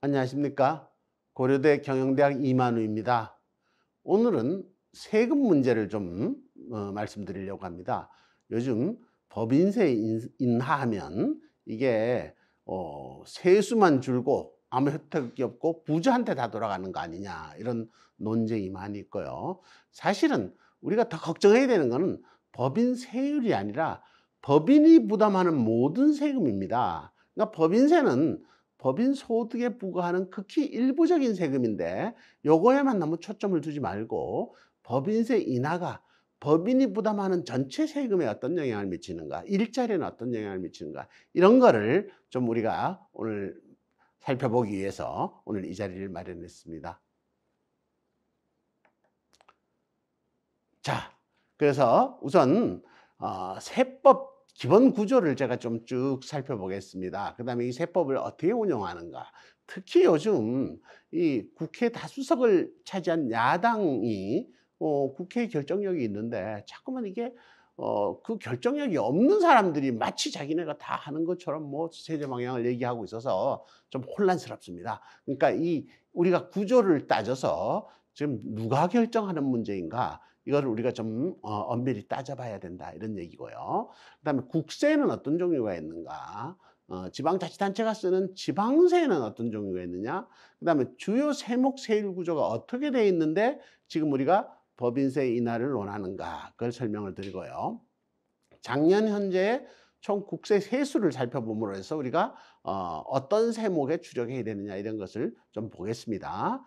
안녕하십니까. 고려대 경영대학 이만우입니다. 오늘은 세금 문제를 좀 어, 말씀드리려고 합니다. 요즘 법인세 인하하면 이게 어, 세수만 줄고 아무 혜택이 없고 부자한테 다 돌아가는 거 아니냐 이런 논쟁이 많이 있고요. 사실은 우리가 더 걱정해야 되는 거는 법인 세율이 아니라 법인이 부담하는 모든 세금입니다. 그러니까 법인세는 법인 소득에 부과하는 극히 일부적인 세금인데 요거에만 너무 초점을 두지 말고 법인세 인하가 법인이 부담하는 전체 세금에 어떤 영향을 미치는가, 일자리에는 어떤 영향을 미치는가, 이런 거를 좀 우리가 오늘 살펴보기 위해서 오늘 이 자리를 마련했습니다. 자, 그래서 우선 어, 세법 기본 구조를 제가 좀 쭉 살펴보겠습니다. 그 다음에 이 세법을 어떻게 운영하는가. 특히 요즘 이 국회 다수석을 차지한 야당이 어, 국회의 결정력이 있는데 자꾸만 이게 어, 그 결정력이 없는 사람들이 마치 자기네가 다 하는 것처럼 뭐 세제 방향을 얘기하고 있어서 좀 혼란스럽습니다. 그러니까 이 우리가 구조를 따져서 지금 누가 결정하는 문제인가 이거를 우리가 좀 어, 엄밀히 따져봐야 된다 이런 얘기고요. 그다음에 국세는 어떤 종류가 있는가? 어, 지방자치단체가 쓰는 지방세는 어떤 종류가 있느냐? 그다음에 주요 세목 세율 구조가 어떻게 돼 있는데 지금 우리가 법인세 인하를 원하는가? 그걸 설명을 드리고요. 작년 현재 총 국세 세수를 살펴봄으로 해서 우리가 어, 어떤 세목에 주력해야 되느냐 이런 것을 좀 보겠습니다.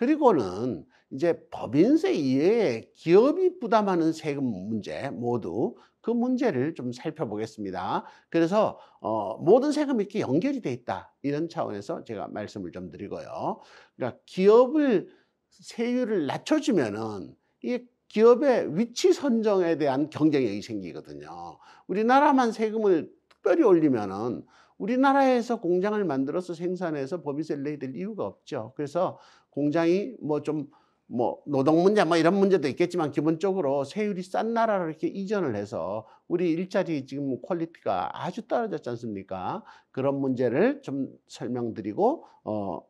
그리고는 이제 법인세 이외에 기업이 부담하는 세금 문제 모두 그 문제를 좀 살펴보겠습니다. 그래서 어, 모든 세금이 이렇게 연결이 돼 있다 이런 차원에서 제가 말씀을 좀 드리고요. 그러니까 기업을 세율을 낮춰주면은 이 기업의 위치 선정에 대한 경쟁력이 생기거든요. 우리나라만 세금을 특별히 올리면은 우리나라에서 공장을 만들어서 생산해서 법인세를 내야 될 이유가 없죠. 그래서 공장이 뭐 좀뭐 뭐 노동 문제 뭐 이런 문제도 있겠지만 기본적으로 세율이 싼 나라로 이렇게 이전을 해서 우리 일자리 지금 퀄리티가 아주 떨어졌지 않습니까? 그런 문제를 좀 설명드리고 어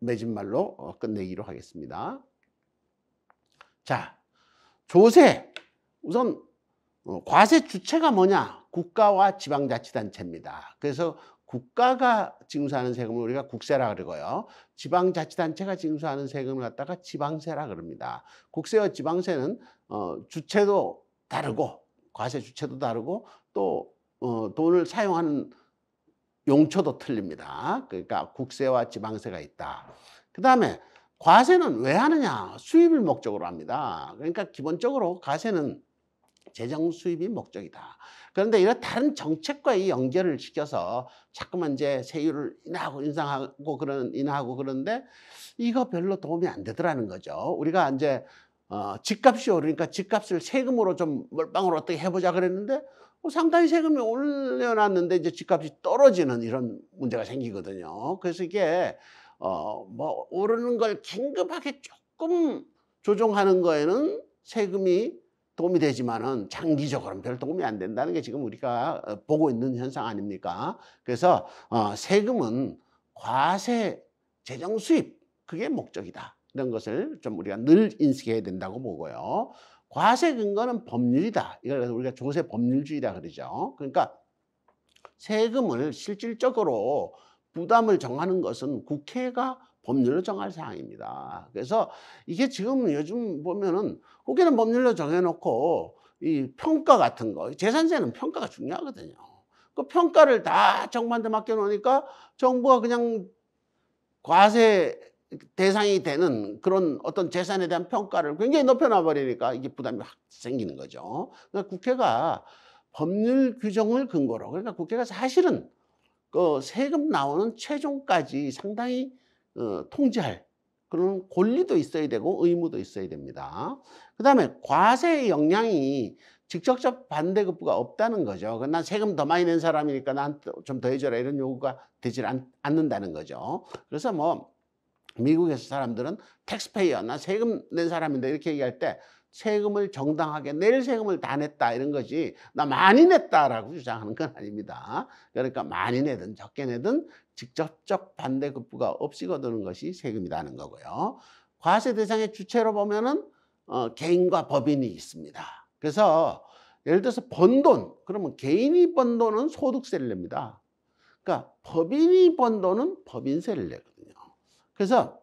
매진말로 어, 끝내기로 하겠습니다. 자, 조세. 우선 어, 과세 주체가 뭐냐? 국가와 지방자치단체입니다. 그래서 국가가 징수하는 세금을 우리가 국세라 그러고요. 지방자치단체가 징수하는 세금을 갖다가 지방세라 그럽니다. 국세와 지방세는 어, 주체도 다르고 과세 주체도 다르고 또 어, 돈을 사용하는 용처도 틀립니다. 그러니까 국세와 지방세가 있다. 그 다음에 과세는 왜 하느냐? 수입을 목적으로 합니다. 그러니까 기본적으로 과세는 재정 수입이 목적이다. 그런데 이런 다른 정책과의 연결을 시켜서 자꾸만 이제 세율을 인하고 하 인상하고 그런 인하고 하 그런데 이거 별로 도움이 안 되더라는 거죠. 우리가 이제 어, 집값이 오르니까 집값을 세금으로 좀 몰빵으로 어떻게 해보자 그랬는데 어, 상당히 세금이 올려놨는데 이제 집값이 떨어지는 이런 문제가 생기거든요. 그래서 이게 어, 뭐 오르는 걸 긴급하게 조금 조정하는 거에는 세금이 도움이 되지만은 장기적으로는 별 도움이 안 된다는 게 지금 우리가 어, 보고 있는 현상 아닙니까? 그래서 어, 세금은 과세 재정 수입 그게 목적이다. 이런 것을 좀 우리가 늘 인식해야 된다고 보고요. 과세 근거는 법률이다. 이걸 우리가 조세 법률주의라 그러죠. 그러니까 세금을 실질적으로 부담을 정하는 것은 국회가 법률로 정할 사항입니다. 그래서 이게 지금 요즘 보면은 후기는 법률로 정해놓고 이 평가 같은 거 재산세는 평가가 중요하거든요. 그 평가를 다 정부한테 맡겨놓으니까 정부가 그냥 과세 대상이 되는 그런 어떤 재산에 대한 평가를 굉장히 높여놔 버리니까 이게 부담이 확 생기는 거죠. 그러니까 국회가 법률 규정을 근거로 그러니까 국회가 사실은 그 세금 나오는 최종까지 상당히 어, 통제할 그런 권리도 있어야 되고 의무도 있어야 됩니다. 그 다음에 과세의 영향이 직접적 반대급부가 없다는 거죠. 난 세금 더 많이 낸 사람이니까 난좀더 해줘라 이런 요구가 되질 않, 는다는 거죠. 그래서 뭐 미국에서 사람들은 텍스페이어, 나 세금 낸 사람인데 이렇게 얘기할 때 세금을 정당하게 낼 세금을 다 냈다 이런 거지 나 많이 냈다라고 주장하는 건 아닙니다. 그러니까 많이 내든 적게 내든 직접적 반대급부가 없이 거두는 것이 세금이라는 거고요. 과세 대상의 주체로 보면은 어, 개인과 법인이 있습니다. 그래서 예를 들어서 번 돈, 그러면 개인이 번 돈은 소득세를 냅니다. 그러니까 법인이 번 돈은 법인세를 내거든요. 그래서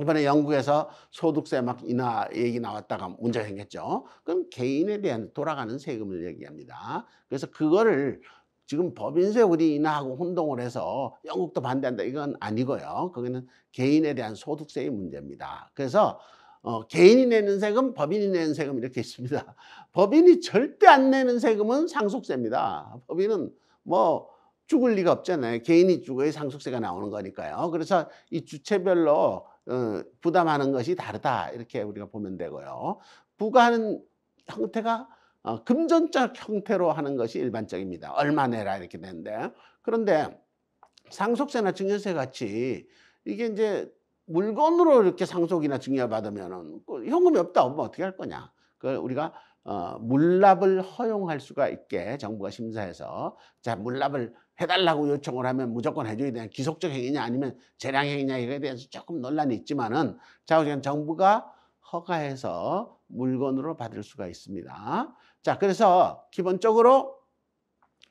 이번에 영국에서 소득세 막 인하 얘기 나왔다가 문제가 생겼죠. 그럼 개인에 대한 돌아가는 세금을 얘기합니다. 그래서 그거를 지금 법인세 우리 인하하고 혼동을 해서 영국도 반대한다 이건 아니고요. 거기는 개인에 대한 소득세의 문제입니다. 그래서 어, 개인이 내는 세금, 법인이 내는 세금 이렇게 있습니다. 법인이 절대 안 내는 세금은 상속세입니다. 법인은 뭐 죽을 리가 없잖아요. 개인이 죽어야 상속세가 나오는 거니까요. 그래서 이 주체별로 어, 부담하는 것이 다르다 이렇게 우리가 보면 되고요. 부과하는 형태가 어, 금전적 형태로 하는 것이 일반적입니다. 얼마 내라 이렇게 되는데 그런데 상속세나 증여세 같이 이게 이제 물건으로 이렇게 상속이나 증여받으면 그 현금이 없다 없면 어떻게 할 거냐? 그걸 우리가 어, 물납을 허용할 수가 있게 정부가 심사해서 자 물납을 해달라고 요청을 하면 무조건 해줘야 되냐 기속적 행위냐 아니면 재량 행위냐 이거에 대해서 조금 논란이 있지만은 자 우선 정부가 허가해서 물건으로 받을 수가 있습니다. 자 그래서 기본적으로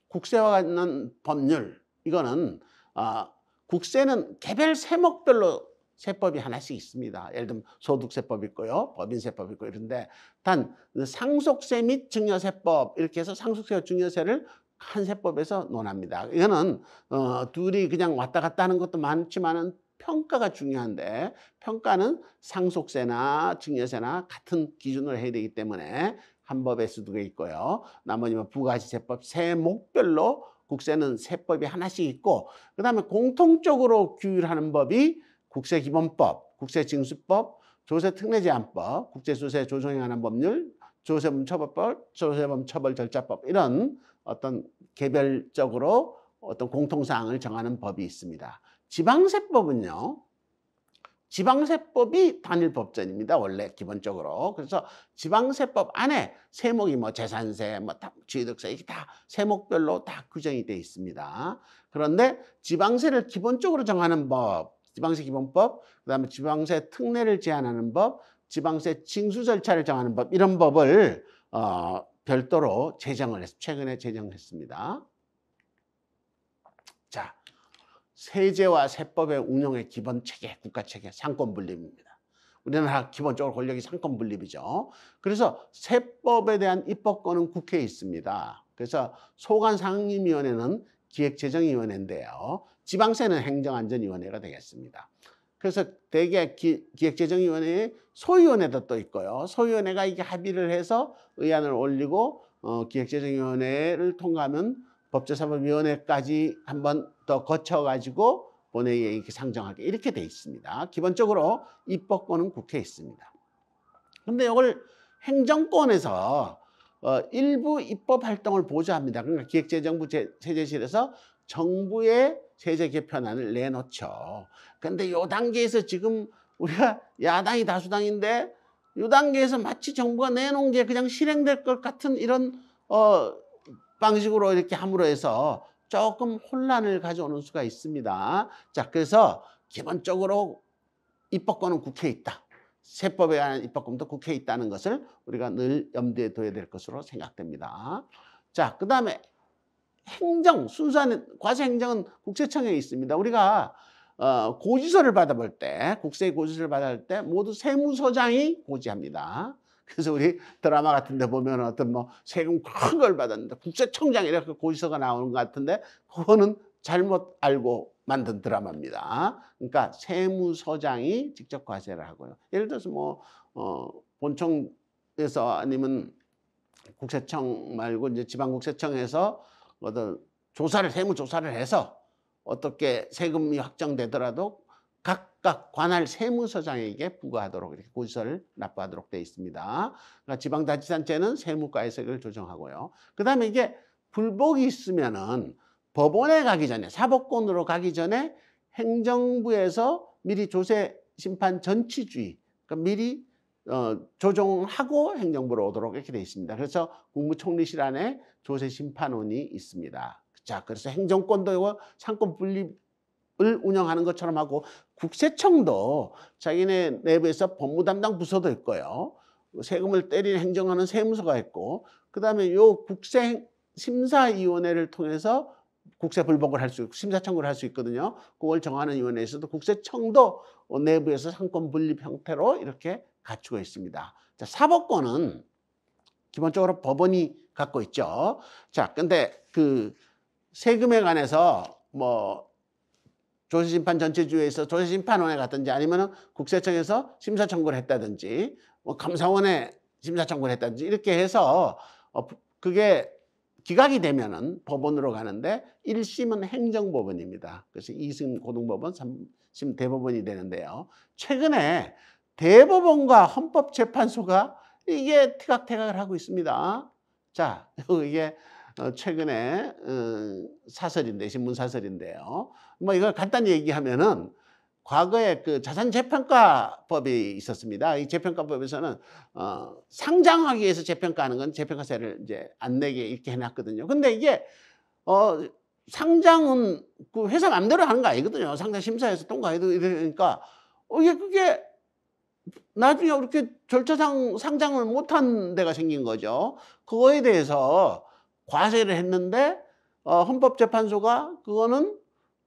국세와 관련 법률 이거는 어, 국세는 개별 세목별로 세법이 하나씩 있습니다. 예를 들면 소득세법 있고요. 법인세법 있고 이런데 단 상속세 및 증여세법 이렇게 해서 상속세와 증여세를 한세법에서 논합니다. 이거는 어, 둘이 그냥 왔다 갔다 하는 것도 많지만은 평가가 중요한데 평가는 상속세나 증여세나 같은 기준으로 해야 되기 때문에 한법에서 두개 있고요. 나머지는 뭐 부가지세법 세 목별로 국세는 세법이 하나씩 있고 그다음에 공통적으로 규율하는 법이 국세기본법, 국세징수법, 조세특례제한법, 국제조세 조정에 관한 법률, 조세범 처벌법, 조세범 처벌절차법 이런 어떤 개별적으로 어떤 공통사항을 정하는 법이 있습니다. 지방세법은요. 지방세법이 단일 법전입니다. 원래 기본적으로. 그래서 지방세법 안에 세목이 뭐 재산세, 뭐 취득세 이게 다 세목별로 다 규정이 돼 있습니다. 그런데 지방세를 기본적으로 정하는 법, 지방세 기본법, 그다음에 지방세 특례를 제한하는 법, 지방세 징수 절차를 정하는 법 이런 법을 어 별도로 제정을 했, 최근에 제정했습니다. 자, 세제와 세법의 운영의 기본 체계, 국가 체계, 상권 분립입니다. 우리나라 기본적으로 권력이 상권 분립이죠. 그래서 세법에 대한 입법권은 국회에 있습니다. 그래서 소관 상임위원회는 기획재정위원회인데요. 지방세는 행정안전위원회가 되겠습니다. 그래서 대개 기획재정위원회의 소위원회도 또 있고요. 소위원회가 이게 합의를 해서 의안을 올리고 어, 기획재정위원회를 통과하면 법제사법위원회까지 한 번 더 거쳐가지고 본회의에 이렇게 상정하게 이렇게 돼 있습니다. 기본적으로 입법권은 국회에 있습니다. 근데 이걸 행정권에서 어, 일부 입법 활동을 보조합니다. 그러니까 기획재정부 제, 세제실에서 정부의 세제 개편안을 내놓죠. 근데 요 단계에서 지금 우리가 야당이 다수당인데 요 단계에서 마치 정부가 내놓은 게 그냥 실행될 것 같은 이런 어 방식으로 이렇게 함으로 해서 조금 혼란을 가져오는 수가 있습니다. 자, 그래서 기본적으로 입법권은 국회에 있다. 세법에 관한 입법권도 국회에 있다는 것을 우리가 늘 염두에 둬야 될 것으로 생각됩니다. 자, 그 다음에 행정, 순수한 과세행정은 국세청에 있습니다. 우리가 어, 고지서를 받아볼 때, 국세 고지서를 받아볼 때 모두 세무서장이 고지합니다. 그래서 우리 드라마 같은 데 보면 어떤 뭐 세금 큰 걸 받았는데 국세청장 이렇게 고지서가 나오는 것 같은데 그거는 잘못 알고 만든 드라마입니다. 그러니까 세무서장이 직접 과세를 하고요. 예를 들어서 뭐, 어, 본청에서 아니면 국세청 말고 이제 지방국세청에서 어떤 조사를 세무 조사를 해서 어떻게 세금이 확정되더라도 각각 관할 세무서장에게 부과하도록 이렇게 고지서를 납부하도록 돼 있습니다. 그러니까 지방자치단체는 세무과에서를 조정하고요. 그다음에 이게 불복이 있으면은 법원에 가기 전에 사법권으로 가기 전에 행정부에서 미리 조세 심판 전치주의 그러니까 미리 어, 조정하고 행정부로 오도록 이렇게 돼 있습니다. 그래서 국무총리실 안에 조세 심판원이 있습니다. 자, 그래서 행정권도 이거 상권 분립을 운영하는 것처럼 하고 국세청도 자기네 내부에서 법무 담당 부서도 있고요. 세금을 때리는 행정하는 세무서가 있고 그다음에 요 국세 심사위원회를 통해서 국세 불복을 할 수 있고 심사 청구를 할 수 있거든요. 그걸 정하는 위원회에서도 국세청도 내부에서 상권 분립 형태로 이렇게 갖추고 있습니다. 자, 사법권은 기본적으로 법원이 갖고 있죠. 자, 근데 그 세금에 관해서 뭐 조세심판 전체주의에서 조세심판원에 갔든지 아니면은 국세청에서 심사 청구를 했다든지 뭐 감사원에 심사 청구를 했다든지 이렇게 해서 어, 그게 기각이 되면은 법원으로 가는데 일심은 행정법원입니다. 그래서 이심 고등법원, 삼심 대법원이 되는데요. 최근에 대법원과 헌법재판소가 이게 티각태각을 하고 있습니다. 자, 이게 어, 최근에 어, 사설인데 신문 사설인데요. 뭐 이걸 간단히 얘기하면은 과거에 그 자산재평가법이 있었습니다. 이 재평가법에서는 어, 상장하기 위해서 재평가하는 건 재평가세를 이제 안 내게 이렇게 해놨거든요. 근데 이게 어, 상장은 그 회사 맘대로 하는 거 아니거든요. 상장 심사에서 통과해도 이러니까 어, 이게 그게 나중에 이렇게 절차상 상장을 못한 데가 생긴 거죠. 그거에 대해서 과세를 했는데 어, 헌법재판소가 그거는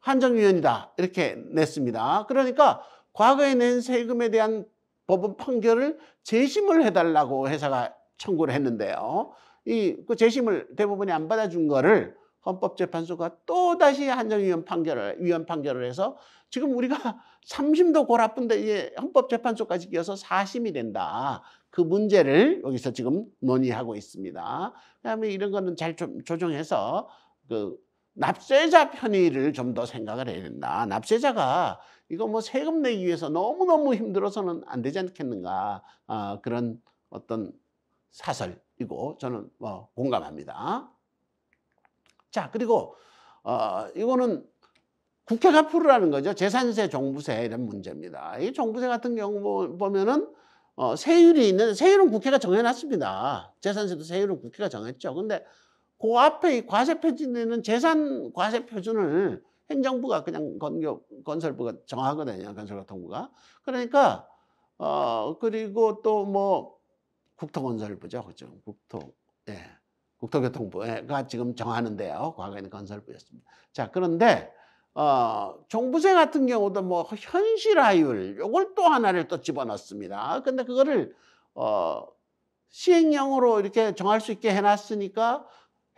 한정유연이다 이렇게 냈습니다. 그러니까 과거에 낸 세금에 대한 법원 판결을 재심을 해달라고 회사가 청구를 했는데요. 이 그 재심을 대부분이 안 받아준 거를 헌법재판소가 또 다시 한정위원 판결을 위원 판결을 해서 지금 우리가 3심도 골아픈데 이게 헌법재판소까지 끼어서 4심이 된다. 그 문제를 여기서 지금 논의하고 있습니다. 그다음에 이런 거는 잘 좀 조정해서 그 납세자 편의를 좀 더 생각을 해야 된다. 납세자가 이거 뭐 세금 내기 위해서 너무너무 힘들어서는 안 되지 않겠는가. 아, 그런 어떤 사설이고 저는 뭐 공감합니다. 자, 그리고 어, 이거는 국회가 풀으라는 거죠. 재산세, 종부세 이런 문제입니다. 이 종부세 같은 경우 뭐, 보면은 어, 세율이 있는 세율은 국회가 정해놨습니다. 재산세도 세율은 국회가 정했죠. 근데 그 앞에 이 과세 표준에는 재산 과세 표준을 행정부가 그냥 건교, 건설부가 정하거든요. 건설교통부가. 그러니까 어 그리고 또 뭐 국토건설부죠. 그죠? 국토. 예. 국토교통부가 지금 정하는데요. 과거에는 건설부였습니다. 자, 그런데 어, 종부세 같은 경우도 뭐 현실화율 요걸 또 하나를 또 집어넣습니다. 근데 그거를 어, 시행령으로 이렇게 정할 수 있게 해놨으니까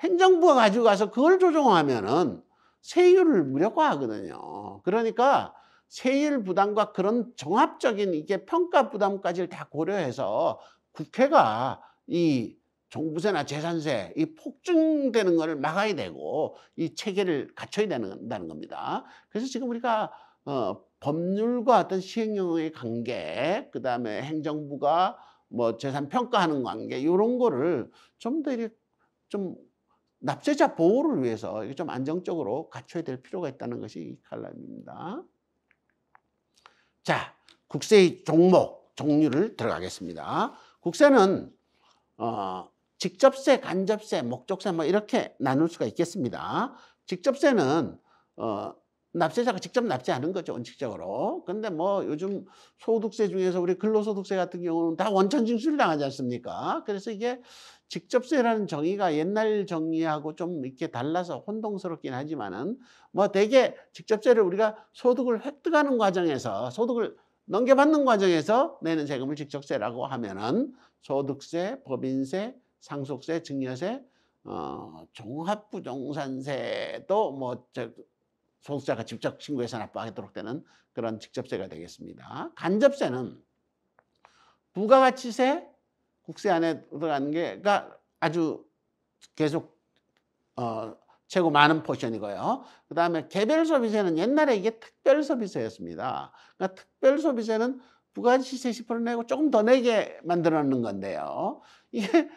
행정부가 가지고 가서 그걸 조정하면은 세율을 무력화하거든요. 그러니까 세율 부담과 그런 종합적인 이게 평가 부담까지를 다 고려해서 국회가 이 종부세나 재산세 이 폭증되는 것을 막아야 되고 이 체계를 갖춰야 된다는 겁니다. 그래서 지금 우리가 어, 법률과 어떤 시행령의 관계, 그 다음에 행정부가 뭐 재산 평가하는 관계 이런 거를 좀 더 이렇게 좀 납세자 보호를 위해서 이게 좀 안정적으로 갖춰야 될 필요가 있다는 것이 이 칼럼입니다. 자, 국세의 종목 종류를 들어가겠습니다. 국세는 어, 직접세, 간접세, 목적세 뭐 이렇게 나눌 수가 있겠습니다. 직접세는 어, 납세자가 직접 납세하는 거죠, 원칙적으로. 근데 뭐 요즘 소득세 중에서 우리 근로소득세 같은 경우는 다 원천 징수를 당하지 않습니까? 그래서 이게 직접세라는 정의가 옛날 정의하고 좀 이렇게 달라서 혼동스럽긴 하지만은 뭐 대개 직접세를 우리가 소득을 획득하는 과정에서 소득을 넘겨받는 과정에서 내는 세금을 직접세라고 하면은 소득세, 법인세, 상속세, 증여세, 어, 종합부동산세도 뭐 저, 소속자가 직접 신고해서 납부하도록 되는 그런 직접세가 되겠습니다. 간접세는 부가가치세, 국세 안에 들어가는 게가 아주 계속 어, 최고 많은 포션이고요. 그 다음에 개별 소비세는 옛날에 이게 특별 소비세였습니다. 그러니까 특별 소비세는 부가가치세 10% 내고 조금 더 내게 만들어 놓는 건데요. 이게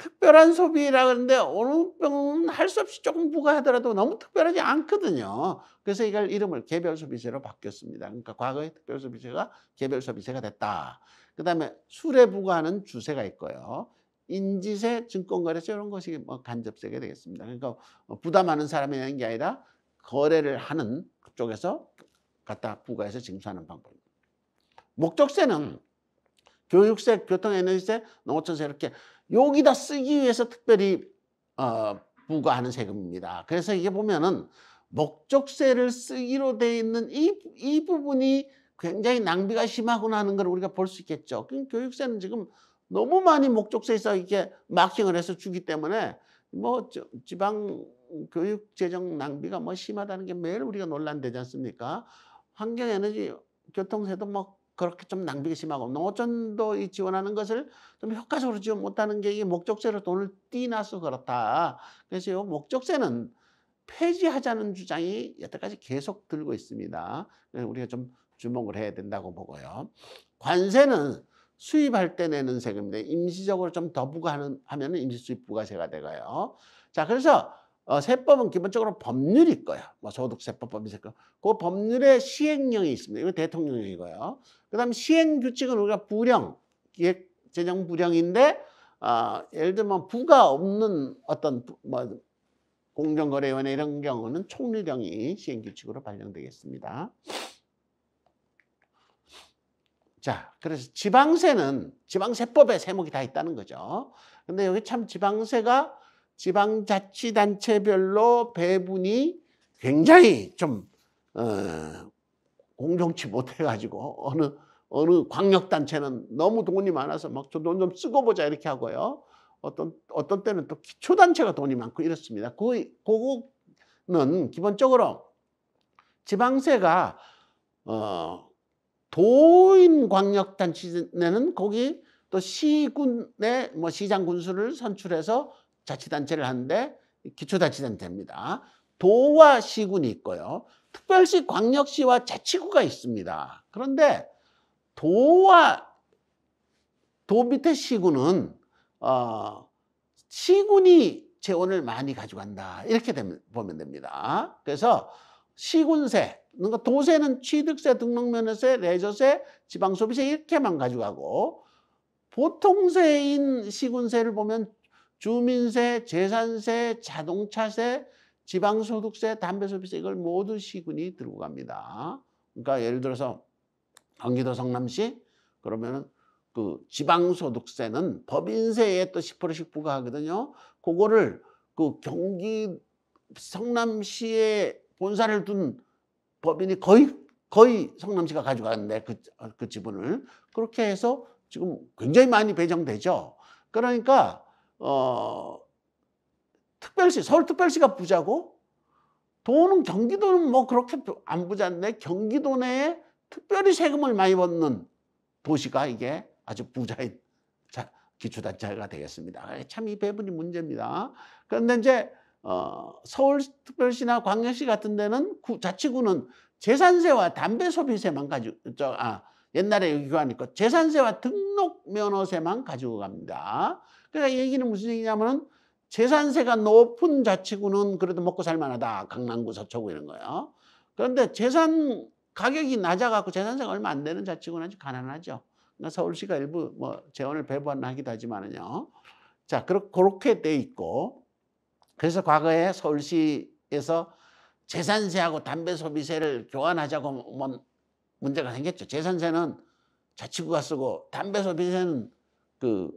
특별한 소비라 그러는데 어느 병은 할 수 없이 조금 부과하더라도 너무 특별하지 않거든요. 그래서 이걸 이름을 개별 소비세로 바뀌었습니다. 그러니까 과거의 특별 소비세가 개별 소비세가 됐다. 그 다음에 술에 부과하는 주세가 있고요. 인지세, 증권거래세 이런 것이 뭐 간접세가 되겠습니다. 그러니까 어, 부담하는 사람이 되는 게 아니라 거래를 하는 쪽에서 갖다 부과해서 징수하는 방법입니다. 목적세는 교육세, 교통에너지세, 농어촌세 이렇게 여기다 쓰기 위해서 특별히 어, 부과하는 세금입니다. 그래서 이게 보면은 목적세를 쓰기로 돼 있는 이, 이 부분이 굉장히 낭비가 심하구나 하는 걸 우리가 볼 수 있겠죠. 그러니까 교육세는 지금 너무 많이 목적세에서 이렇게 마킹을 해서 주기 때문에 뭐 지방 교육 재정 낭비가 뭐 심하다는 게 매일 우리가 논란되지 않습니까? 환경 에너지 교통세도 뭐 그렇게 좀 낭비가 심하고 농어촌도 이 지원하는 것을 좀 효과적으로 지원 못하는 게 이 목적세로 돈을 띄나서 그렇다. 그래서 이 목적세는 폐지하자는 주장이 여태까지 계속 들고 있습니다. 우리가 좀 주목을 해야 된다고 보고요. 관세는 수입할 때 내는 세금인데 임시적으로 좀 더 부과하는 면 임시수입 부과세가 되고요. 자 그래서 어, 세법은 기본적으로 법률일 거예요. 뭐 소득세법, 법인세법. 그, 그 법률의 시행령이 있습니다. 이거 대통령령이고요. 그 다음 시행규칙은 우리가 부령, 기획재정 부령인데 어, 예를 들면 뭐 부가 없는 어떤 뭐 공정거래위원회 이런 경우는 총리령이 시행규칙으로 발령되겠습니다. 자, 그래서 지방세는 지방세법에 세목이 다 있다는 거죠. 근데 여기 참 지방세가 지방자치단체별로 배분이 굉장히 좀 어, 공정치 못해가지고 어느 어느 광역단체는 너무 돈이 많아서 막 저 돈 좀 쓰고 보자 이렇게 하고요. 어떤 어떤 때는 또 기초단체가 돈이 많고 이렇습니다. 그 그거는 기본적으로 지방세가 어 도인 광역단체는 거기 또 시군의 뭐 시장 군수를 선출해서 자치단체를 하는데 기초자치단체입니다. 도와 시군이 있고요. 특별시 광역시와 자치구가 있습니다. 그런데 도와 도 밑에 시군은 어, 시군이 재원을 많이 가져간다 이렇게 되면, 보면 됩니다. 그래서 시군세 그러니까 도세는 취득세, 등록면허세, 레저세, 지방소비세 이렇게만 가져가고 보통세인 시군세를 보면 주민세, 재산세, 자동차세, 지방소득세, 담배소비세 이걸 모두 시군이 들고 갑니다. 그러니까 예를 들어서 경기도 성남시 그러면은 그 지방소득세는 법인세에 또 10%씩 부과하거든요. 그거를 그 경기 성남시에 본사를 둔 법인이 거의 거의 성남시가 가져가는데 그, 그 지분을 그렇게 해서 지금 굉장히 많이 배정되죠. 그러니까 어, 특별시 서울특별시가 부자고 돈은 경기도는 뭐 그렇게 안 부자인데 경기도 내에 특별히 세금을 많이 받는 도시가 이게 아주 부자인 자, 기초단체가 되겠습니다. 아, 참이 배분이 문제입니다. 그런데 이제 어, 서울특별시나 광역시 같은 데는 구, 자치구는 재산세와 담배 소비세만 가지고 저, 아, 옛날에 여기 교환니고 재산세와 등록 면허세만 가지고 갑니다. 그러니까 얘기는 무슨 얘기냐면은 재산세가 높은 자치구는 그래도 먹고 살만하다. 강남구, 서초구 이런 거요. 그런데 재산 가격이 낮아갖고 재산세가 얼마 안 되는 자치구는 아주 가난하죠. 그러니까 서울시가 일부 뭐 재원을 배분하기도 하지만은요. 자, 그렇게 돼 있고 그래서 과거에 서울시에서 재산세하고 담배 소비세를 교환하자고 뭐 문제가 생겼죠. 재산세는 자치구가 쓰고 담배 소비세는 그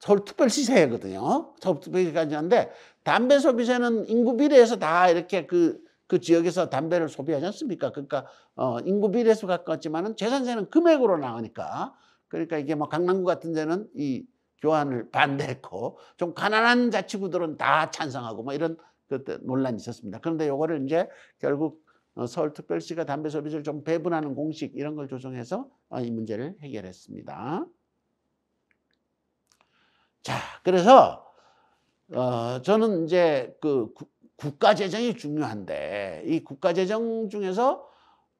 서울특별시 세거든요. 서울특별시까지 하는데 담배 소비세는 인구 비례에서다 이렇게 그, 그 지역에서 담배를 소비하지 않습니까? 그러니까 어, 인구 비례수 가까웠지만은 재산세는 금액으로 나오니까 그러니까 이게 뭐 강남구 같은 데는 이 교환을 반대했고 좀 가난한 자치구들은 다 찬성하고 뭐 이런 그때 논란이 있었습니다. 그런데 요거를 이제 결국 어, 서울특별시가 담배 소비세를 좀 배분하는 공식 이런 걸 조정해서 어, 이 문제를 해결했습니다. 자, 그래서 어, 저는 이제 그 국가 재정이 중요한데 이 국가 재정 중에서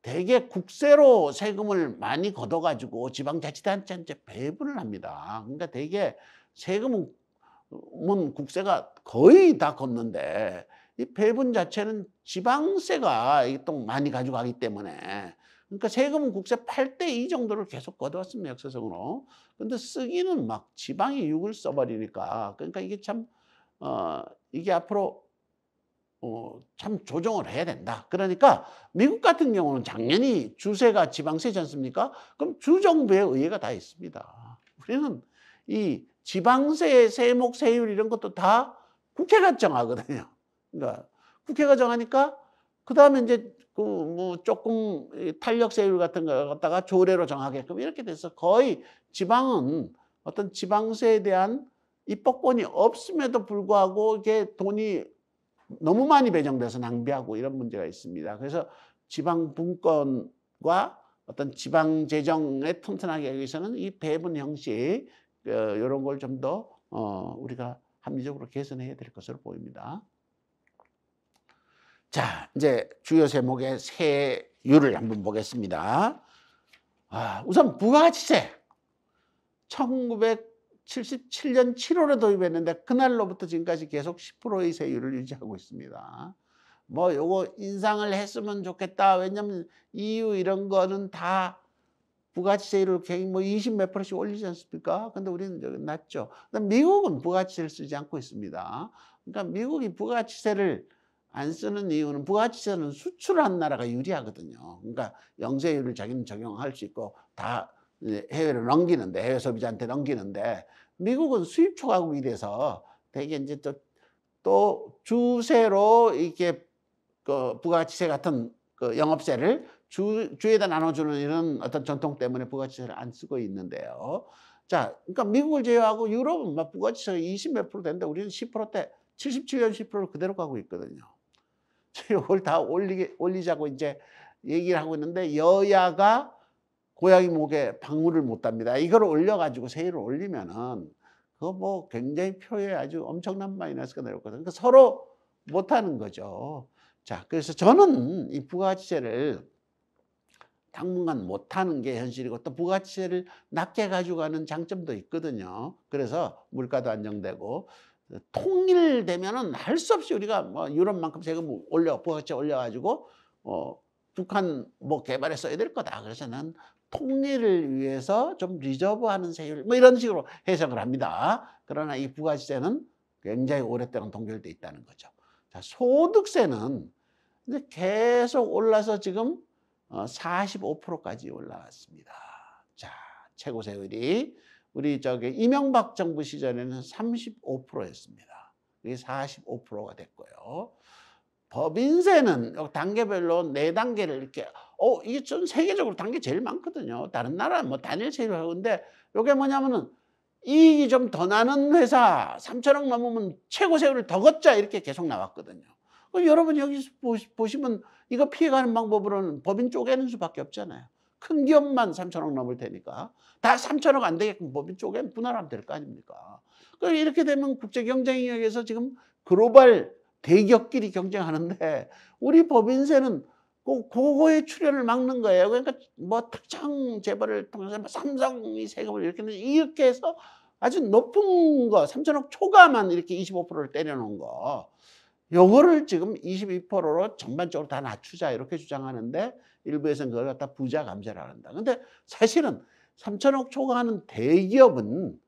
대개 국세로 세금을 많이 걷어가지고 지방자치단체한테 배분을 합니다. 그러니까 대개 세금은 국세가 거의 다 걷는데 이 배분 자체는 지방세가 또 많이 가져가기 때문에 그러니까 세금은 국세 8대 2 정도를 계속 걷어왔습니다역사적으로 근데 쓰기는 막 지방이 6을 써버리니까. 그러니까 이게 참, 어, 이게 앞으로 어, 참 조정을 해야 된다. 그러니까 미국 같은 경우는 작년이 주세가 지방세지 않습니까? 그럼 주정부의 의회가 다 있습니다. 우리는 이 지방세, 세목, 세율 이런 것도 다 국회가 정하거든요. 그러니까 국회가 정하니까 그 다음에 이제 그 뭐 조금 탄력세율 같은 거 갖다가 조례로 정하게끔 이렇게 돼서 거의 지방은 어떤 지방세에 대한 입법권이 없음에도 불구하고 이게 돈이 너무 많이 배정돼서 낭비하고 이런 문제가 있습니다. 그래서 지방 분권과 어떤 지방 재정에 튼튼하게 하기 위해서는 이 배분 형식 이런 어, 걸좀 더 어, 우리가 합리적으로 개선해야 될 것으로 보입니다. 자, 이제 주요 세목의세율을 한번 보겠습니다. 아, 우선 부가지세. 1977년 7월에 도입했는데 그날로부터 지금까지 계속 10%의 세율을 유지하고 있습니다. 뭐 요거 인상을 했으면 좋겠다. 왜냐면 EU 이런 거는 다 부가치세율을 뭐 20 몇 프로씩 올리지 않습니까? 근데 우리는 여기 낮죠. 미국은 부가치세를 쓰지 않고 있습니다. 그러니까 미국이 부가치세를 안 쓰는 이유는 부가가치세는 수출한 나라가 유리하거든요. 그러니까 영세율을 자기는 적용할 수 있고 다 해외로 넘기는데 해외 소비자한테 넘기는데 미국은 수입 초과국이 돼서 대개 이제 또, 또 주세로 이렇게 그 부가가치세 같은 그 영업세를 주, 주에다 나눠주는 이런 어떤 전통 때문에 부가가치세를 안 쓰고 있는데요. 자, 그러니까 미국을 제외하고 유럽은 막 부가가치세가 20 몇 프로 되는데 우리는 10%대 77년 10% 그대로 가고 있거든요. 이걸 다 올리게, 올리자고 이제 얘기를 하고 있는데 여야가 고양이 목에 방울을 못 답니다. 이걸 올려가지고 세일을 올리면은 그거 뭐 굉장히 표에 아주 엄청난 마이너스가 내렸거든요. 그러니까 서로 못하는 거죠. 자, 그래서 저는 이 부가가치세를 당분간 못하는 게 현실이고 또 부가가치세를 낮게 가져가는 장점도 있거든요. 그래서 물가도 안정되고 통일되면은 할 수 없이 우리가 뭐 유럽만큼 세금 올려 보호체 올려가지고 어 북한 뭐 개발에 써야 될 거다. 그래서 는 통일을 위해서 좀 리저브하는 세율 뭐 이런 식으로 해석을 합니다. 그러나 이 부가세는 굉장히 오랫동안 동결돼 있다는 거죠. 자, 소득세는 이제 계속 올라서 지금 어 45%까지 올라왔습니다. 자, 최고 세율이 우리 저기 이명박 정부 시절에는 35%였습니다. 이게 45%가 됐고요. 법인세는 단계별로 네 단계를 이렇게 어 이게 전 세계적으로 단계 제일 많거든요. 다른 나라 뭐 단일세율 하고 데 이게 뭐냐면은 이익이 좀 더 나는 회사 3천억 넘으면 최고 세율을 더 걷자 이렇게 계속 나왔거든요. 여러분 여기 보시면 이거 피해가는 방법으로는 법인 쪼개는 수밖에 없잖아요. 큰 기업만 3천억 넘을 테니까 다 3천억 안 되게끔 법인 쪽개 분할하면 될 거 아닙니까? 그럼 이렇게 되면 국제 경쟁력에서 지금 글로벌 대기업끼리 경쟁하는데 우리 법인세는 꼭고거에 출연을 막는 거예요. 그러니까 뭐 특정 재벌을 통해서 뭐 삼성이 세금을 이렇게 이렇게 해서 아주 높은 거 3천억 초과만 이렇게 25%를 때려놓은 거 요거를 지금 22%로 전반적으로 다 낮추자 이렇게 주장하는데 일부에서는 그걸 갖다 부자 감세라 한다. 근데 사실은 3천억 초과하는 대기업은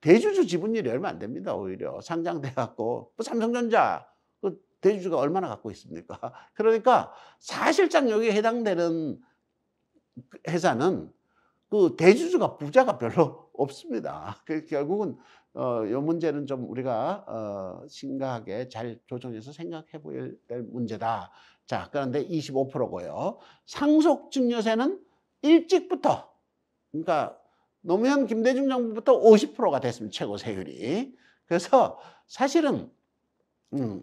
대주주 지분율이 얼마 안 됩니다. 오히려 상장돼 갖고 뭐 삼성전자 그 대주주가 얼마나 갖고 있습니까? 그러니까 사실상 여기에 해당되는 회사는 그 대주주가 부자가 별로 없습니다. 그 결국은 어, 요 문제는 좀 우리가 어, 심각하게 잘 조정해서 생각해 볼야 문제다. 자, 그런데 25%고요. 상속 증여세는 일찍부터 그러니까 노무현 김대중 정부부터 50%가 됐습니다. 최고 세율이. 그래서 사실은 음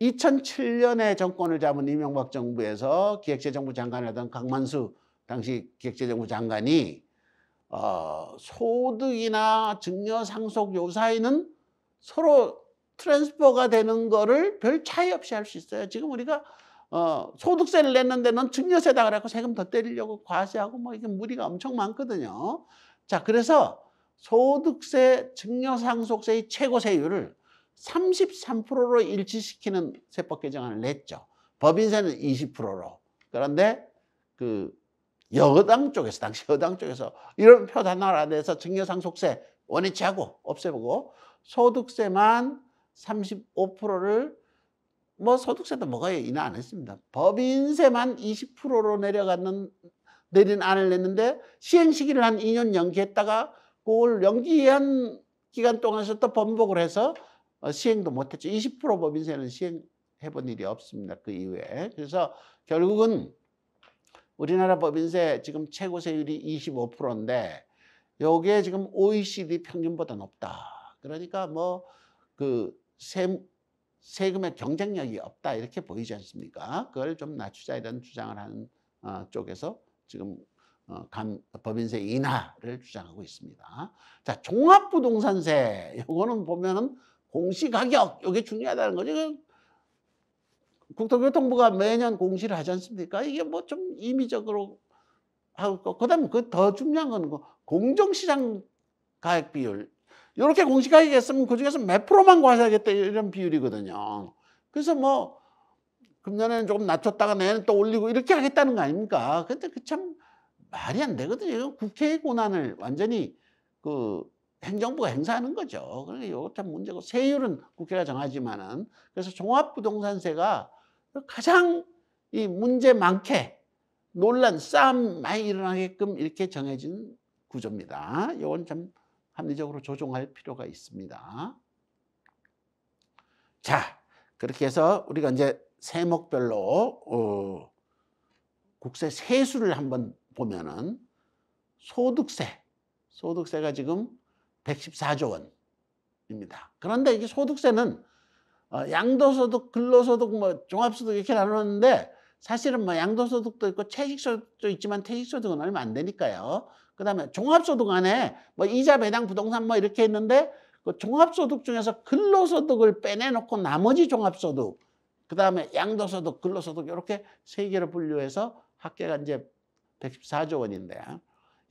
2007년에 정권을 잡은 이명박 정부에서 기획재정부 장관을 하던 강만수 당시 기획재정부 장관이 어, 소득이나 증여 상속 요 사이는 서로 트랜스퍼가 되는 거를 별 차이 없이 할 수 있어요. 지금 우리가 어, 소득세를 냈는데 넌 증여세다 그래갖고 세금 더 때리려고 과세하고 뭐 이게 무리가 엄청 많거든요. 자, 그래서 소득세, 증여상속세의 최고세율을 33%로 일치시키는 세법 개정안을 냈죠. 법인세는 20%로. 그런데 그 여당 쪽에서, 당시 여당 쪽에서 이런 표단화를 내서 증여상속세 원위치하고 없애보고 소득세만 35%를 뭐 소득세도 뭐가 인하 안 했습니다. 법인세만 20%로 내려가는 내린 안을 냈는데 시행 시기를 한 2년 연기했다가 그걸 연기한 기간 동안에서 또 번복을 해서 어, 시행도 못했죠. 20% 법인세는 시행해본 일이 없습니다. 그 이후에. 그래서 결국은 우리나라 법인세 지금 최고 세율이 25%인데 요게 지금 OECD 평균보다 높다. 그러니까 뭐그세 세금의 경쟁력이 없다 이렇게 보이지 않습니까? 그걸 좀 낮추자 이런 주장을 하는 어, 쪽에서 지금 어, 감, 법인세 인하를 주장하고 있습니다. 자, 종합부동산세 요거는 보면은 공시가격 요게 중요하다는 거죠. 국토교통부가 매년 공시를 하지 않습니까? 이게 뭐 좀 임의적으로 하고 그다음에 그 더 중요한 건 그 공정시장 가액 비율 이렇게 공식하게 했으면 그중에서 몇 프로만 과세하겠다 이런 비율이거든요. 그래서 뭐 금년에는 조금 낮췄다가 내년에 또 올리고 이렇게 하겠다는 거 아닙니까? 근데 그 참 말이 안 되거든요. 국회의 권한을 완전히 그 행정부가 행사하는 거죠. 그러니까 이것참 문제고 세율은 국회가 정하지만은 그래서 종합부동산세가 가장 이 문제 많게 논란 싸움 많이 일어나게끔 이렇게 정해진 구조입니다. 요건참 합리적으로 조정할 필요가 있습니다. 자, 그렇게 해서 우리가 이제 세목별로 어, 국세 세수를 한번 보면은 소득세, 소득세가 지금 114조 원입니다. 그런데 이 소득세는 어, 양도소득, 근로소득, 뭐 종합소득 이렇게 나누는데 사실은 뭐 양도소득도 있고 채식소득도 있지만 퇴직소득은 얼마 안 되니까요. 그다음에 종합소득 안에 뭐 이자 배당 부동산 뭐 이렇게 있는데 그 종합소득 중에서 근로소득을 빼내놓고 나머지 종합소득 그다음에 양도소득 근로소득 이렇게 세 개로 분류해서 합계가 이제 114조 원인데 아,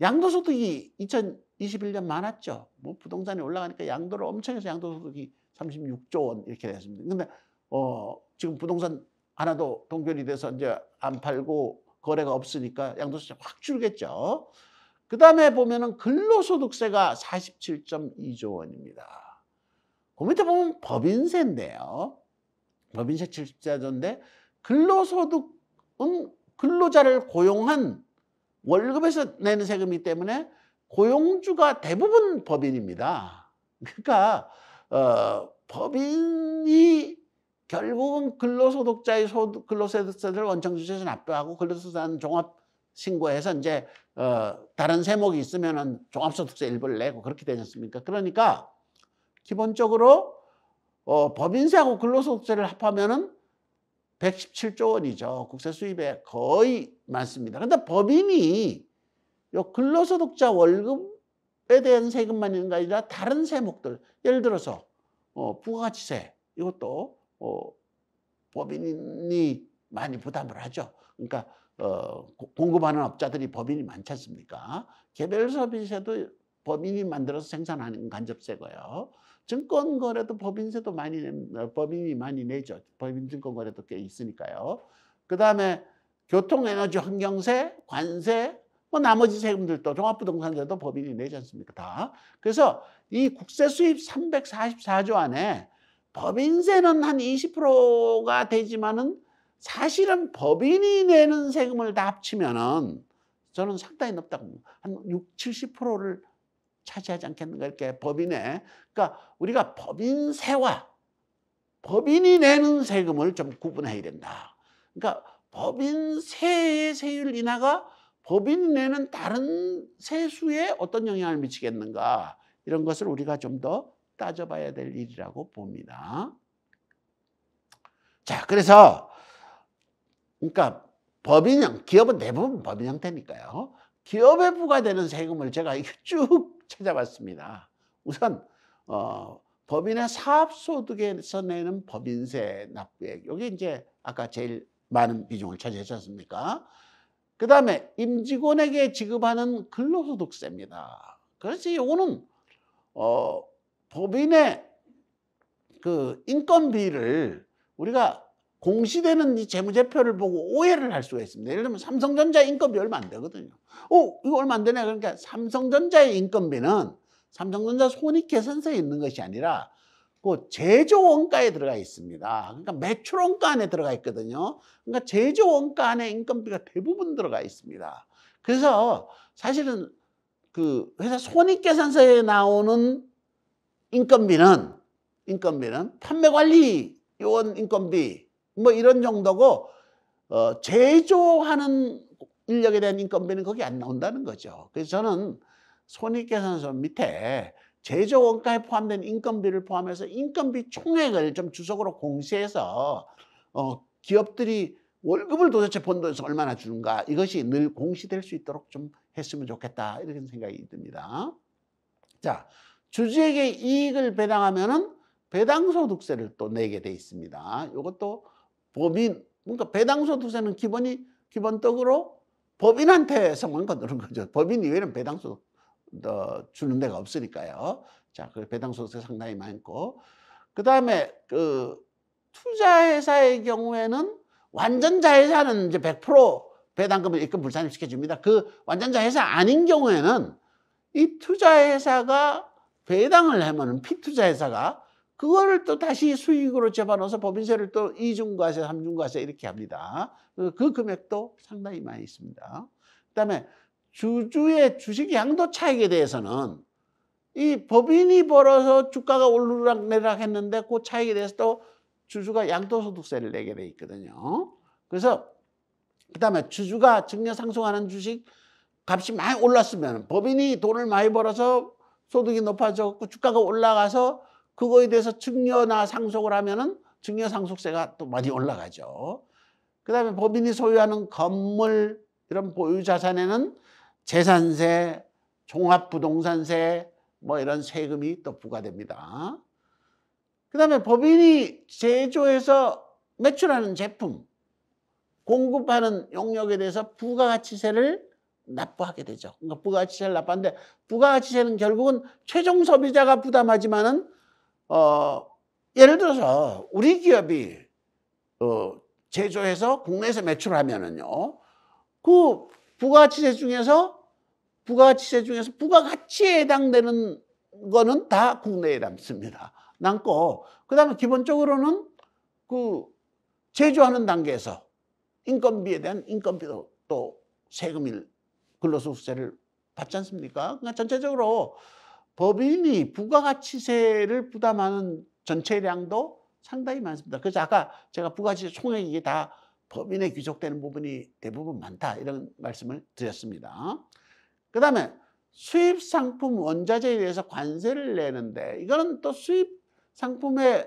양도소득이 2021년 많았죠. 뭐 부동산이 올라가니까 양도를 엄청 해서 양도소득이 36조 원 이렇게 됐습니다. 근데 어 지금 부동산 하나도 동결이 돼서 이제 안 팔고 거래가 없으니까 양도소득확 줄겠죠. 그 다음에 보면은 근로소득세가 47.2조 원입니다. 그 밑에 보면 법인세인데요. 법인세 74조인데 근로소득은 근로자를 고용한 월급에서 내는 세금이기 때문에 고용주가 대부분 법인입니다. 그러니까 어, 법인이 결국은 근로소득자의 소득, 근로소득세를 원청주체에서 납부하고 근로소득자는 종합 신고해서 이제 어 다른 세목이 있으면은 종합소득세 일부를 내고 그렇게 되지 않습니까? 그러니까 기본적으로 어 법인세하고 근로소득세를 합하면은 117조 원이죠. 국세 수입에 거의 많습니다. 그런데 법인이 요 근로소득자 월급에 대한 세금만 있는 게 아니라 다른 세목들, 예를 들어서 어 부가가치세 이것도 어 법인이 많이 부담을 하죠. 그러니까 어, 공급하는 업자들이 법인이 많지 않습니까? 개별 소비세도 법인이 만들어서 생산하는 간접세고요. 증권거래도 법인세도 많이 어, 법인이 많이 내죠. 법인 증권거래도 꽤 있으니까요. 그 다음에 교통에너지 환경세, 관세, 뭐 나머지 세금들도 종합부동산세도 법인이 내지 않습니까? 다. 그래서 이 국세 수입 344조 안에 법인세는 한 20%가 되지만은 사실은 법인이 내는 세금을 다 합치면은 저는 상당히 높다고 한 6, 70%를 차지하지 않겠는가 이렇게 법인에 그러니까 우리가 법인세와 법인이 내는 세금을 좀 구분해야 된다. 그러니까 법인세의 세율 인하가 법인 내는 다른 세수에 어떤 영향을 미치겠는가 이런 것을 우리가 좀 더 따져봐야 될 일이라고 봅니다. 자, 그래서 그러니까 법인형, 기업은 대부분 법인 형태니까요. 기업에 부과되는 세금을 제가 쭉 찾아봤습니다. 우선 어, 법인의 사업소득에서 내는 법인세 납부액. 이게 이제 아까 제일 많은 비중을 차지했지 않습니까? 그 다음에 임직원에게 지급하는 근로소득세입니다. 그래서 이거는 어, 법인의 그 인건비를 우리가 공시되는 이 재무제표를 보고 오해를 할 수가 있습니다. 예를 들면 삼성전자 인건비 얼마 안 되거든요. 어, 이거 얼마 안 되냐. 그러니까 삼성전자의 인건비는 삼성전자 손익계산서에 있는 것이 아니라 그 제조원가에 들어가 있습니다. 그러니까 매출원가 안에 들어가 있거든요. 그러니까 제조원가 안에 인건비가 대부분 들어가 있습니다. 그래서 사실은 그 회사 손익계산서에 나오는 인건비는 인건비는 판매관리 요원 인건비 뭐 이런 정도고 어, 제조하는 인력에 대한 인건비는 거기 안 나온다는 거죠. 그래서 저는 손익계산서 밑에 제조 원가에 포함된 인건비를 포함해서 인건비 총액을 좀 주석으로 공시해서 어, 기업들이 월급을 도대체 본 돈에서 얼마나 주는가 이것이 늘 공시될 수 있도록 좀 했으면 좋겠다 이런 생각이 듭니다. 자 주주에게 이익을 배당하면은 배당소득세를 또 내게 돼 있습니다. 이것도 법인, 그러니까 배당소 두세는 기본이, 기본적으로 법인한테서만 거두는 거죠. 법인 이외에는 배당소 어, 주는 데가 없으니까요. 자, 그 배당소득 세 상당히 많고. 그 다음에 그 투자회사의 경우에는 완전 자회사는 이제 100% 배당금을 입금 불산입시켜 줍니다. 그 완전 자회사 아닌 경우에는 이 투자회사가 배당을 하면은 피투자회사가 그거를 또 다시 수익으로 잡아넣어서 법인세를 또 이중과세, 삼중과세 이렇게 합니다. 그, 그 금액도 상당히 많이 있습니다. 그다음에 주주의 주식 양도 차익에 대해서는 이 법인이 벌어서 주가가 오르락 내리락 했는데 그 차익에 대해서 또 주주가 양도소득세를 내게 돼 있거든요. 그래서 그다음에 주주가 증여 상속하는 주식 값이 많이 올랐으면 법인이 돈을 많이 벌어서 소득이 높아졌고 주가가 올라가서 그거에 대해서 증여나 상속을 하면은 증여 상속세가 또 많이 올라가죠. 그다음에 법인이 소유하는 건물 이런 보유 자산에는 재산세, 종합부동산세 뭐 이런 세금이 또 부과됩니다. 그다음에 법인이 제조해서 매출하는 제품 공급하는 용역에 대해서 부가가치세를 납부하게 되죠. 그러니까 부가가치세를 납부하는데 부가가치세는 결국은 최종 소비자가 부담하지만은 어, 예를 들어서 우리 기업이 어, 제조해서 국내에서 매출하면은요, 그 부가가치세 중에서 부가가치세 중에서 부가가치에 해당되는 거는 다 국내에 남습니다. 남고 그다음에 기본적으로는 그 제조하는 단계에서 인건비에 대한 인건비도 또 세금일 근로소득세를 받지 않습니까? 그러니까 전체적으로 법인이 부가가치세를 부담하는 전체량도 상당히 많습니다. 그래서 아까 제가 부가가치세 총액이 다 법인에 귀속되는 부분이 대부분 많다 이런 말씀을 드렸습니다. 그 다음에 수입 상품 원자재에 대해서 관세를 내는데 이거는 또 수입 상품에나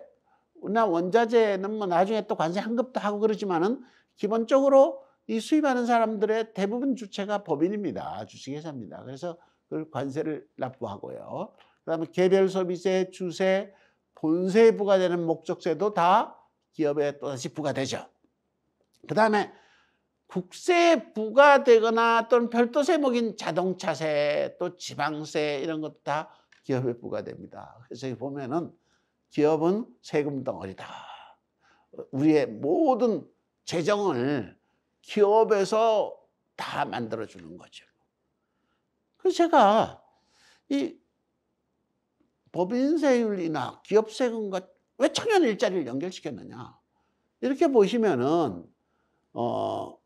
원자재는 뭐 나중에 또 관세 환급도 하고 그러지만은 기본적으로 이 수입하는 사람들의 대부분 주체가 법인입니다. 주식회사입니다. 그래서 그 관세를 납부하고요. 그다음에 개별 소비세, 주세, 본세 부과되는 목적세도 다 기업에 또다시 부과되죠. 그다음에 국세 부과되거나 또는 별도 세목인 자동차세, 또 지방세 이런 것도 다 기업에 부과됩니다. 그래서 여기 보면은 기업은 세금 덩어리다. 우리의 모든 재정을 기업에서 다 만들어주는 거죠. 그래서 제가 이 법인세율이나 기업세금과 왜 청년 일자리를 연결시켰느냐. 이렇게 보시면은, 어,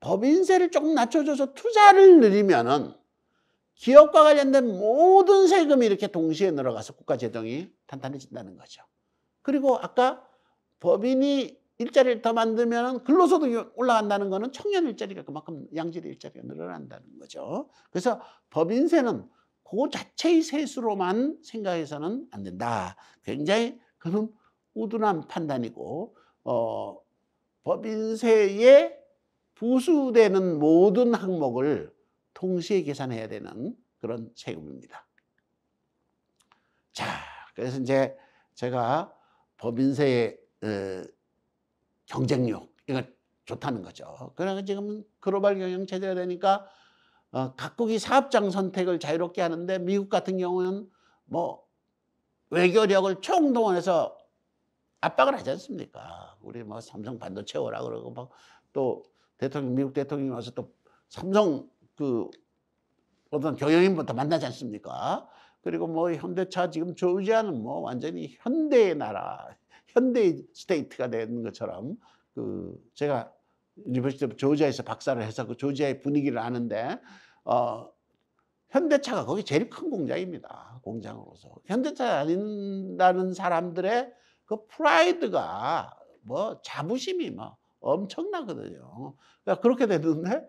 법인세를 조금 낮춰줘서 투자를 늘리면은 기업과 관련된 모든 세금이 이렇게 동시에 늘어가서 국가 재정이 탄탄해진다는 거죠. 그리고 아까 법인이 일자리를 더 만들면 근로소득이 올라간다는 거는 청년 일자리가 그만큼 양질의 일자리가 늘어난다는 거죠. 그래서 법인세는 그 자체의 세수로만 생각해서는 안 된다. 굉장히 그는 우둔한 판단이고 어, 법인세에 부수되는 모든 항목을 동시에 계산해야 되는 그런 세금입니다. 자, 그래서 이제 제가 법인세에 어, 경쟁력 이거 좋다는 거죠. 그러나 그러니까 지금 글로벌 경영 체제가 되니까 어, 각국이 사업장 선택을 자유롭게 하는데 미국 같은 경우는 뭐 외교력을 총동원해서 압박을 하지 않습니까? 우리 뭐 삼성 반도체 오라 그러고 막 또 대통령 미국 대통령이 와서 또 삼성 그 어떤 경영인부터 만나지 않습니까? 그리고 뭐 현대차 지금 조지아는 뭐 완전히 현대의 나라 현대 스테이트가 되는 것처럼 그 제가 리버시티 조지아에서 박사를 해서 그 조지아의 분위기를 아는데 어 현대차가 거기 제일 큰 공장입니다. 공장으로서 현대차 아닌다는 사람들의 그 프라이드가 뭐 자부심이 막 뭐 엄청나거든요. 그러니까 그렇게 되는데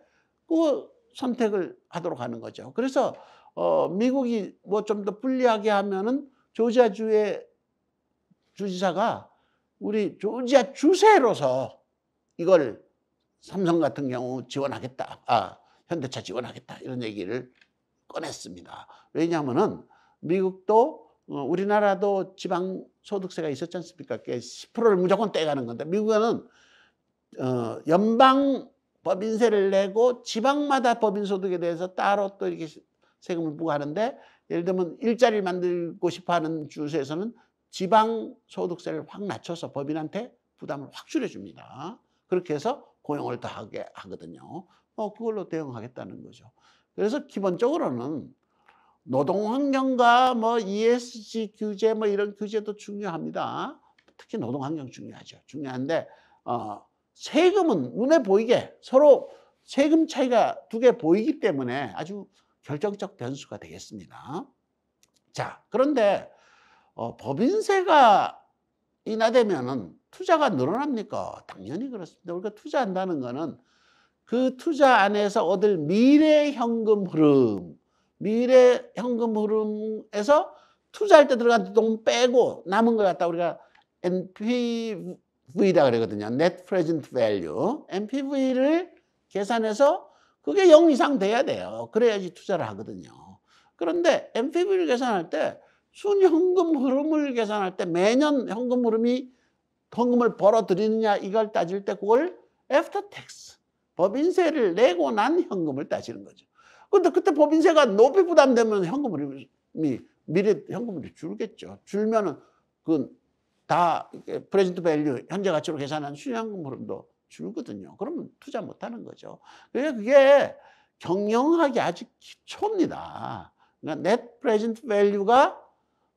그 선택을 하도록 하는 거죠. 그래서 어 미국이 뭐 좀 더 불리하게 하면은 조지아주의 주지사가 우리 조지아 주세로서 이걸 삼성 같은 경우 지원하겠다. 아, 현대차 지원하겠다. 이런 얘기를 꺼냈습니다. 왜냐하면은 미국도 어, 우리나라도 지방 소득세가 있었지 않습니까? 10%를 무조건 떼가는 건데 미국은 어, 연방 법인세를 내고 지방마다 법인소득에 대해서 따로 또 이렇게 세금을 부과하는데 예를 들면 일자리를 만들고 싶어 하는 주에서는 세 지방소득세를 확 낮춰서 법인한테 부담을 확 줄여줍니다. 그렇게 해서 고용을 더 하게 하거든요. 어, 그걸로 대응하겠다는 거죠. 그래서 기본적으로는 노동 환경과 뭐 ESG 규제 뭐 이런 규제도 중요합니다. 특히 노동 환경 중요하죠. 중요한데 어 세금은 눈에 보이게 서로 세금 차이가 두 개 보이기 때문에 아주 결정적 변수가 되겠습니다. 자, 그런데 어, 법인세가 인하되면은 투자가 늘어납니까? 당연히 그렇습니다. 우리가 투자한다는 거는 그 투자 안에서 얻을 미래 현금 흐름, 미래 현금 흐름에서 투자할 때 들어간 돈 빼고 남은 거 갖다 우리가 NPV라 그러거든요. Net Present Value. NPV를 계산해서 그게 영 이상 돼야 돼요. 그래야지 투자를 하거든요. 그런데 NPV를 계산할 때 순현금 흐름을 계산할 때 매년 현금 흐름이 현금을 벌어들이느냐 이걸 따질 때 그걸 애프터 텍스 법인세를 내고 난 현금을 따지는 거죠. 근데 그때 법인세가 높이 부담되면 현금흐름이 미래 현금흐름이 줄겠죠. 줄면은 그 다 프레젠트 밸류 현재 가치로 계산한 순현금 흐름도 줄거든요. 그러면 투자 못 하는 거죠. 그래 그게 경영학이 아직 기초입니다. 그러니까 넷 프레젠트 밸류가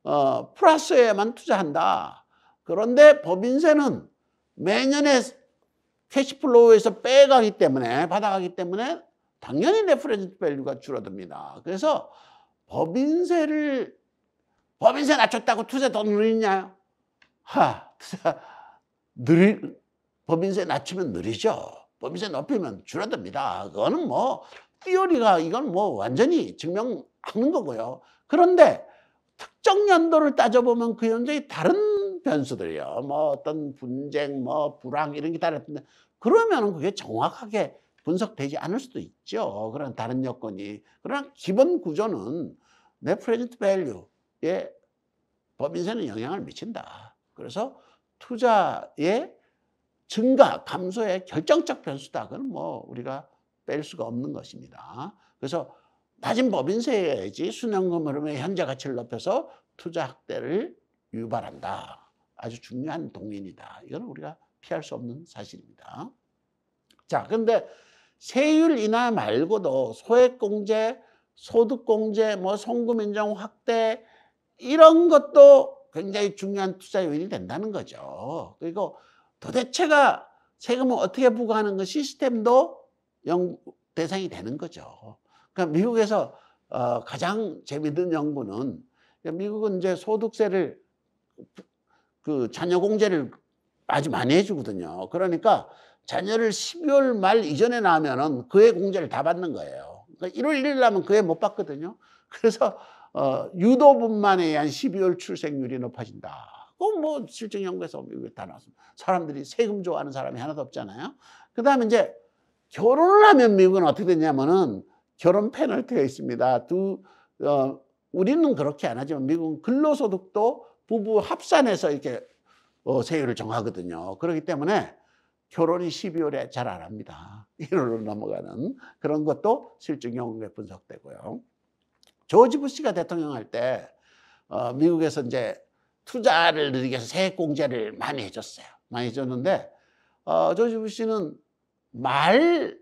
어, 플러스에만 투자한다. 그런데 법인세는 매년에 캐시플로우에서 빼가기 때문에 받아가기 때문에 당연히 레퍼런스 밸류가 줄어듭니다. 그래서 법인세를 법인세 낮췄다고 투자 더 늘리냐? 하, 투자 늘 법인세 낮추면 느리죠. 법인세 높이면 줄어듭니다. 그거는 뭐 띠오리가 이건 뭐 완전히 증명하는 거고요. 그런데 특정 연도를 따져보면 그연도에 다른 변수들이요. 뭐 어떤 분쟁, 뭐 불황 이런 게 다른데 그러면 그게 정확하게 분석되지 않을 수도 있죠. 그런 다른 여건이. 그러나 기본 구조는 내 프레젠트 밸류에 법인세는 영향을 미친다. 그래서 투자의 증가, 감소의 결정적 변수다. 그건 뭐 우리가 뺄 수가 없는 것입니다. 그래서 낮은 법인세야지 순현금으로 현재 가치를 높여서 투자 확대를 유발한다. 아주 중요한 동인이다. 이건 우리가 피할 수 없는 사실입니다. 자, 근데 세율 인하 말고도 소액공제, 소득공제, 뭐 송금 인정 확대 이런 것도 굉장히 중요한 투자 요인이 된다는 거죠. 그리고 도대체가 세금을 어떻게 부과하는 그 시스템도 영, 대상이 되는 거죠. 그러니까 미국에서 어, 가장 재미있는 연구는 그러니까 미국은 이제 소득세를 그 자녀 공제를 아주 많이 해주거든요. 그러니까 자녀를 12월 말 이전에 낳으면은 그의 공제를 다 받는 거예요. 그러니까 1월 1일 나면 그의 못 받거든요. 그래서 어, 유도분만에 의한 12월 출생률이 높아진다. 그건 뭐 실증 연구에서 미국에 다 나왔습니다. 사람들이 세금 좋아하는 사람이 하나도 없잖아요. 그 다음에 이제 결혼을 하면 미국은 어떻게 되냐면은 결혼 패널티가 있습니다. 두, 어, 우리는 그렇게 안 하지만 미국은 근로소득도 부부 합산해서 이렇게 어, 세율을 정하거든요. 그렇기 때문에 결혼이 12월에 잘 안 합니다. 1월로 넘어가는 그런 것도 실증 연구에 분석되고요. 조지 부시가 대통령 할 때, 어, 미국에서 이제 투자를 늘리게해서 세액 공제를 많이 해줬어요. 많이 해줬는데, 어, 조지 부시는 말을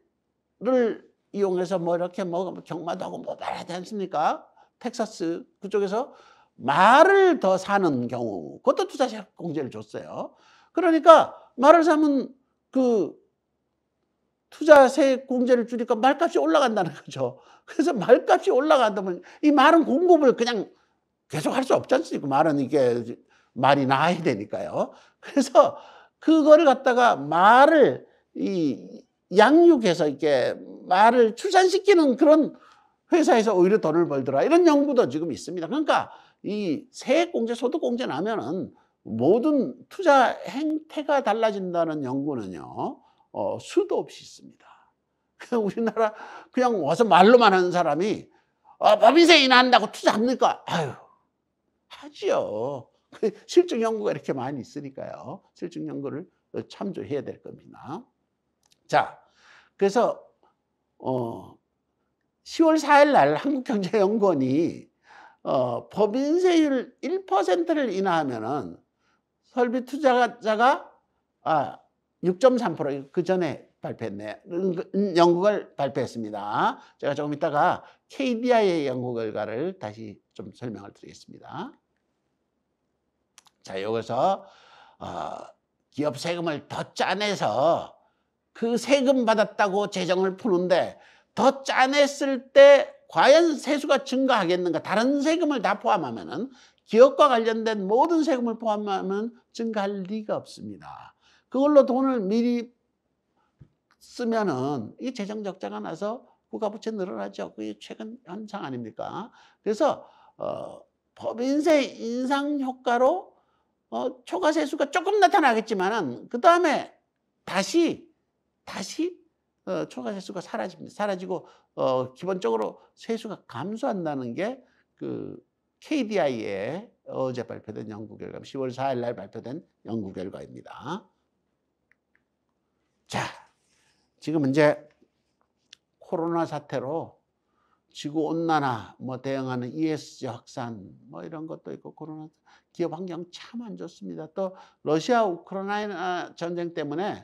이용해서 뭐 이렇게 뭐 경마도 하고 뭐 말하지 않습니까? 텍사스 그쪽에서 말을 더 사는 경우 그것도 투자세 공제를 줬어요. 그러니까 말을 사면 그 투자세 공제를 주니까 말값이 올라간다는 거죠. 그래서 말값이 올라간다면이 말은 공급을 그냥 계속 할 수 없지 않습니까? 말은 이게 말이 나아야 되니까요. 그래서 그거를 갖다가 말을 이 양육해서 이렇게 말을 출산시키는 그런 회사에서 오히려 돈을 벌더라. 이런 연구도 지금 있습니다. 그러니까 이 세액공제, 소득공제 나면은 모든 투자 행태가 달라진다는 연구는요, 어, 수도 없이 있습니다. 그냥 우리나라 그냥 와서 말로만 하는 사람이 아, 법인세인 한다고 투자합니까? 아유, 하지요. 그 실증 연구가 이렇게 많이 있으니까요. 실증 연구를 참조해야 될 겁니다. 자, 그래서 어 10월 4일 날 한국경제연구원이 어 법인세율 1%를 인하하면은 설비 투자자가 아 6.3%그 전에 발표했네. 음, 음, 연구를 발표했습니다. 제가 조금 이따가 KDI의 연구 결과를 다시 좀 설명을 드리겠습니다. 자, 여기서 어, 기업 세금을 더 짜내서 그 세금 받았다고 재정을 푸는데 더 짜냈을 때 과연 세수가 증가하겠는가? 다른 세금을 다 포함하면은 기업과 관련된 모든 세금을 포함하면 증가할 리가 없습니다. 그걸로 돈을 미리 쓰면은 이 재정 적자가 나서 국가부채 늘어나죠. 그게 최근 현상 아닙니까? 그래서 어, 법인세 인상 효과로 어, 초과세수가 조금 나타나겠지만은 그 다음에 다시 다시 어, 초과 세수가 사라집니다. 사라지고 어, 기본적으로 세수가 감소한다는 게 그 KDI의 어, 어제 발표된 연구 결과, 10월 4일 날 발표된 연구 결과입니다. 자, 지금 이제 코로나 사태로 지구 온난화 뭐 대응하는 ESG 확산 뭐 이런 것도 있고 코로나 기업 환경 참 안 좋습니다. 또 러시아 우크라이나 전쟁 때문에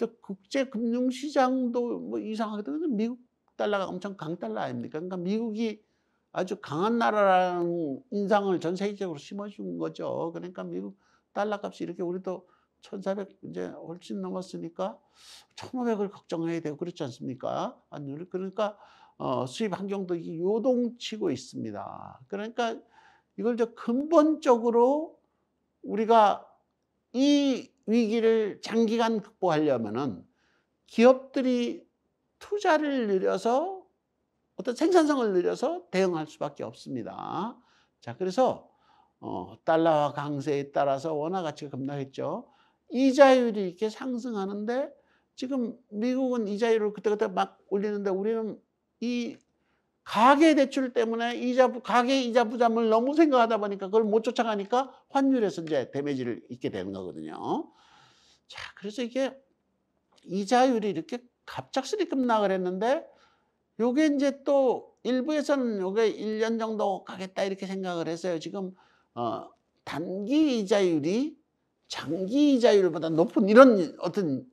또 국제 금융 시장도 뭐 이상하게 도 미국 달러가 엄청 강달러 아닙니까? 그러니까 미국이 아주 강한 나라라는 인상을 전 세계적으로 심어준 거죠. 그러니까 미국 달러 값이 이렇게 우리도 1,400 이제 훨씬 넘었으니까 1,500을 걱정해야 되고 그렇지 않습니까? 환율 그러니까 어, 수입 환경도 요동치고 있습니다. 그러니까 이걸 저 근본적으로 우리가 이 위기를 장기간 극복하려면은 기업들이 투자를 늘려서 어떤 생산성을 늘려서 대응할 수밖에 없습니다. 자, 그래서 어, 달러화 강세에 따라서 원화 가치가 급락했죠. 이자율이 이렇게 상승하는데 지금 미국은 이자율을 그때그때 막 올리는데 우리는 이 가계 대출 때문에 이자 가계 이자 부담을 너무 생각하다 보니까 그걸 못 쫓아가니까 환율에서 이제 데미지를 입게 되는 거거든요. 자, 그래서 이게 이자율이 이렇게 갑작스레게 급락을 했는데 요게 이제 또 일부에서는 요게 1년 정도 가겠다 이렇게 생각을 했어요. 지금 어 단기 이자율이 장기 이자율보다 높은 이런 어떤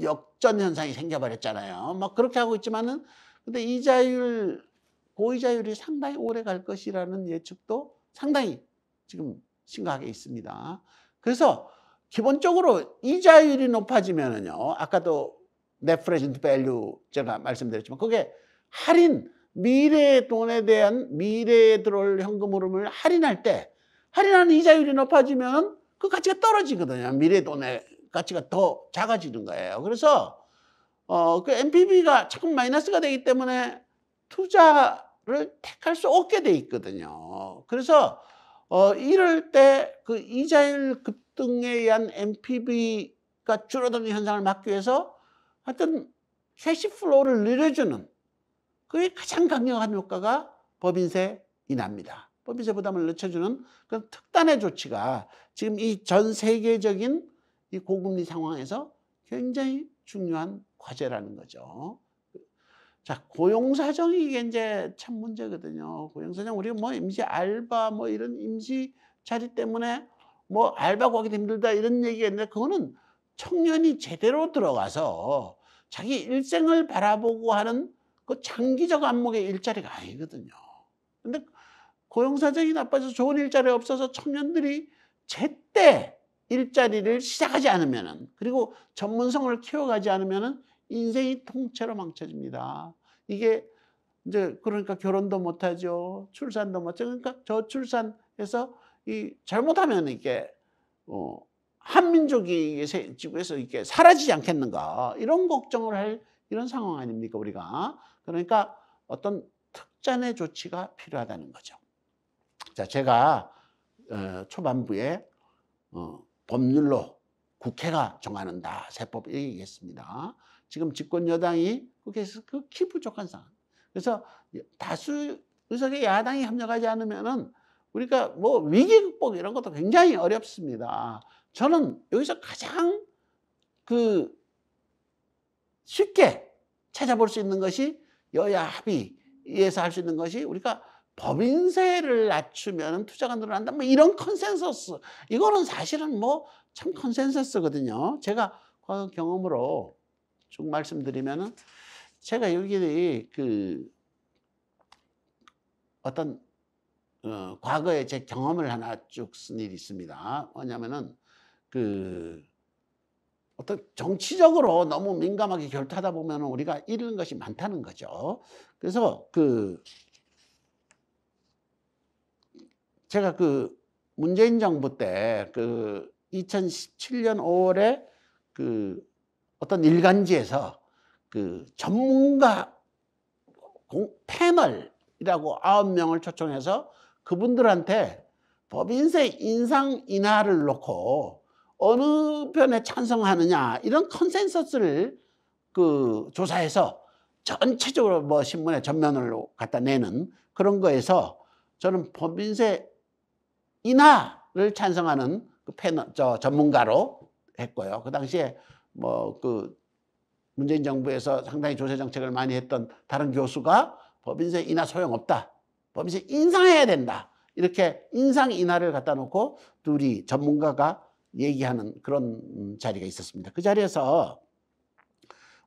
역전 현상이 생겨버렸잖아요. 막 그렇게 하고 있지만은 근데 이자율 고의자율이 상당히 오래 갈 것이라는 예측도 상당히 지금 심각하게 있습니다. 그래서 기본적으로 이자율이 높아지면은요, 아까도 net present value 제가 말씀드렸지만 그게 할인, 미래의 돈에 대한 미래에 들어올 현금 흐름을 할인할 때 할인하는 이자율이 높아지면 그 가치가 떨어지거든요. 미래 돈의 가치가 더 작아지는 거예요. 그래서 어, 그 NPV가 자꾸 마이너스가 되기 때문에 투자 이자를 택할 수 없게 돼 있거든요. 그래서 어, 이럴 때 그 이자율 급등에 의한 NPV가 줄어드는 현상을 막기 위해서 하여튼 캐시 플로우를 늘려주는 그게 가장 강력한 효과가 법인세 인하입니다. 법인세 부담을 늦춰주는 그런 특단의 조치가 지금 이 전 세계적인 이 고금리 상황에서 굉장히 중요한 과제라는 거죠. 자, 고용사정이 이게 이제 참 문제거든요. 고용사정, 우리 뭐 임시 알바 뭐 이런 임시 자리 때문에 뭐 알바 구하기도 힘들다 이런 얘기가 있는데 그거는 청년이 제대로 들어가서 자기 일생을 바라보고 하는 그 장기적 안목의 일자리가 아니거든요. 근데 고용사정이 나빠져서 좋은 일자리 없어서 청년들이 제때 일자리를 시작하지 않으면은 그리고 전문성을 키워가지 않으면은 인생이 통째로 망쳐집니다. 이게 이제 그러니까 결혼도 못하죠. 출산도 못하죠. 그러니까 저출산에서 이 잘못하면 이게 어, 한민족이 지구에서 이게 사라지지 않겠는가 이런 걱정을 할 이런 상황 아닙니까 우리가 그러니까 어떤 특단의 조치가 필요하다는 거죠. 자 제가 어, 초반부에 어, 법률로 국회가 정하는다 세법 얘기했습니다. 지금 집권 여당이 국회에서 극히 그 부족한 상황. 그래서 다수 의석의 야당이 협력하지 않으면은 우리가 뭐 위기 극복 이런 것도 굉장히 어렵습니다. 저는 여기서 가장 그 쉽게 찾아볼 수 있는 것이 여야 합의에서 할 수 있는 것이 우리가 법인세를 낮추면 투자가 늘어난다. 뭐 이런 컨센서스. 이거는 사실은 뭐 참 컨센서스거든요. 제가 과거 그 경험으로 쭉 말씀드리면은 제가 여기 그 어떤 어, 과거에 제 경험을 하나 쭉 쓴 일이 있습니다. 뭐냐면은 그 어떤 정치적으로 너무 민감하게 결타다 보면 우리가 잃는 것이 많다는 거죠. 그래서 그 제가 그 문재인 정부 때 그 2017년 5월에 그 어떤 일간지에서 그 전문가 패널이라고 아홉 명을 초청해서 그분들한테 법인세 인상 인하를 놓고 어느 편에 찬성하느냐 이런 컨센서스를 그 조사해서 전체적으로 뭐 신문에 전면을 갖다 내는 그런 거에서 저는 법인세 인하를 찬성하는 그 패널 저 전문가로 했고요. 그 당시에 뭐그 문재인 정부에서 상당히 조세 정책을 많이 했던 다른 교수가 법인세 인하 소용없다. 법인세 인상해야 된다. 이렇게 인상 인하를 갖다 놓고 둘이 전문가가 얘기하는 그런 자리가 있었습니다. 그 자리에서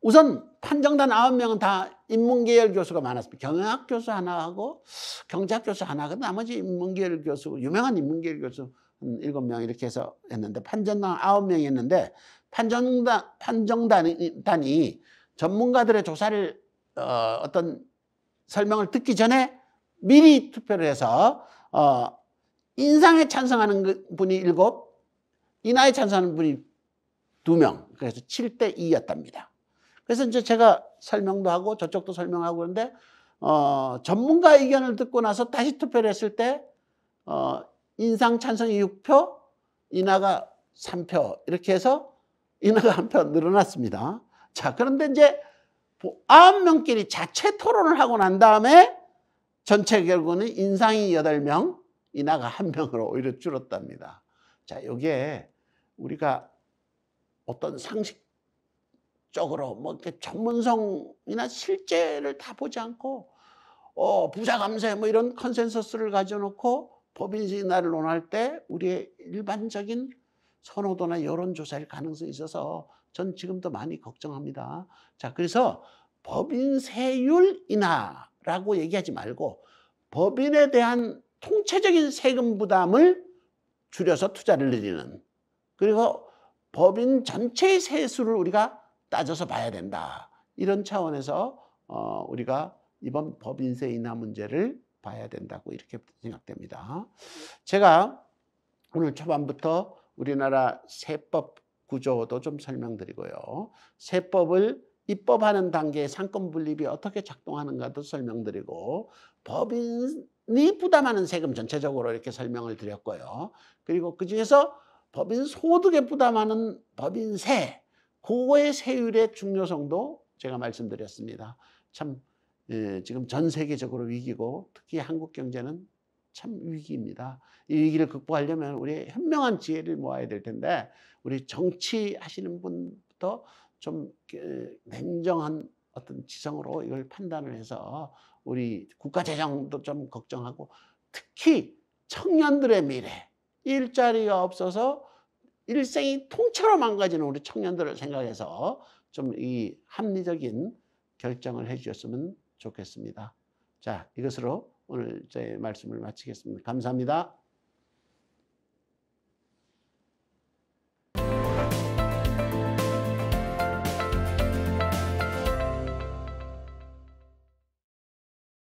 우선 판정단 아홉 명은다 인문계열 교수가 많았습니다. 경영학 교수 하나하고 경제학 교수 하나, 그 나머지 인문계열 교수, 유명한 인문계열 교수 일곱 명 이렇게 해서 했는데 판정단 아홉 명이 했는데 판정단, 판정단이 전문가들의 조사를 어, 어떤 설명을 듣기 전에 미리 투표를 해서 어, 인상에 찬성하는 그 분이 일 7, 인하에 찬성하는 분이 두명 그래서 7대 2였답니다. 그래서 이제 제가 설명도 하고 저쪽도 설명하고 그런데 어, 전문가 의견을 듣고 나서 다시 투표를 했을 때 어, 인상 찬성이 6표, 인하가 3표 이렇게 해서 인허가 한편 늘어났습니다. 자, 그런데 이제 아홉 명끼리 자체 토론을 하고 난 다음에 전체 결과는 인상이 여덟 명 인하가 한명으로 오히려 줄었답니다. 자, 이게 우리가 어떤 상식적으로 뭐 이렇게 전문성이나 실제를 다 보지 않고 어, 부자 감세 뭐 이런 컨센서스를 가져놓고 법인인하를 논할 때 우리의 일반적인 선호도나 여론조사일 가능성이 있어서 전 지금도 많이 걱정합니다. 자, 그래서 법인세율 인하라고 얘기하지 말고 법인에 대한 통체적인 세금 부담을 줄여서 투자를 늘리는 그리고 법인 전체의 세수를 우리가 따져서 봐야 된다. 이런 차원에서 어, 우리가 이번 법인세 인하 문제를 봐야 된다고 이렇게 생각됩니다. 제가 오늘 초반부터 우리나라 세법 구조도 좀 설명드리고요. 세법을 입법하는 단계의 상권 분립이 어떻게 작동하는가도 설명드리고 법인이 부담하는 세금 전체적으로 이렇게 설명을 드렸고요. 그리고 그중에서 법인 소득에 부담하는 법인세 그거의 세율의 중요성도 제가 말씀드렸습니다. 참 예, 지금 전 세계적으로 위기고 특히 한국 경제는 참 위기입니다. 이 위기를 극복하려면 우리 현명한 지혜를 모아야 될 텐데 우리 정치하시는 분부터 좀 그, 냉정한 어떤 지성으로 이걸 판단을 해서 우리 국가 재정도 좀 걱정하고 특히 청년들의 미래 일자리가 없어서 일생이 통째로 망가지는 우리 청년들을 생각해서 좀 이 합리적인 결정을 해 주셨으면 좋겠습니다. 자, 이것으로 오늘 저의 말씀을 마치겠습니다. 감사합니다.